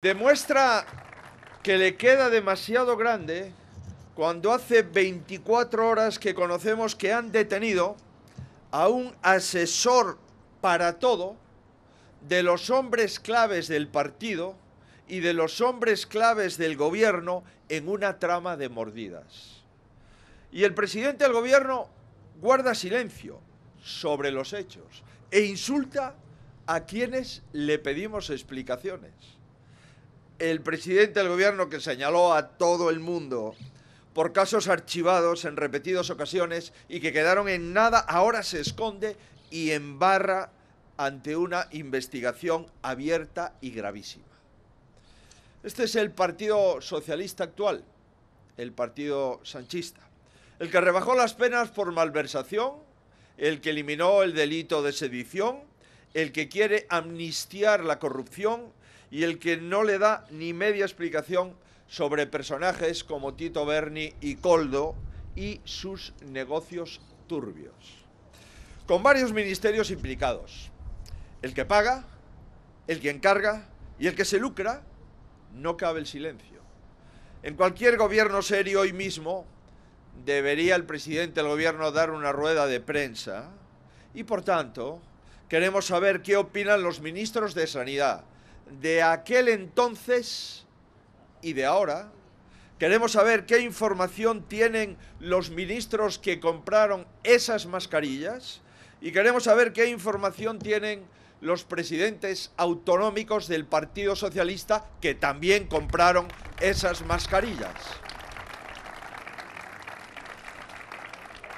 Demuestra que le queda demasiado grande cuando hace 24 horas que conocemos que han detenido a un asesor para todo de los hombres claves del partido y de los hombres claves del gobierno en una trama de mordidas. Y el presidente del gobierno guarda silencio sobre los hechos e insulta a quienes le pedimos explicaciones el presidente del gobierno que señaló a todo el mundo por casos archivados en repetidas ocasiones y que quedaron en nada, ahora se esconde y embarra ante una investigación abierta y gravísima. Este es el Partido Socialista actual, el Partido Sanchista, el que rebajó las penas por malversación, el que eliminó el delito de sedición, el que quiere amnistiar la corrupción y el que no le da ni media explicación sobre personajes como Tito Berni y Coldo y sus negocios turbios. Con varios ministerios implicados. El que paga, el que encarga y el que se lucra, no cabe el silencio. En cualquier gobierno serio hoy mismo, debería el presidente del gobierno dar una rueda de prensa y por tanto, queremos saber qué opinan los ministros de Sanidad, de aquel entonces y de ahora. Queremos saber qué información tienen los ministros que compraron esas mascarillas y queremos saber qué información tienen los presidentes autonómicos del Partido Socialista que también compraron esas mascarillas.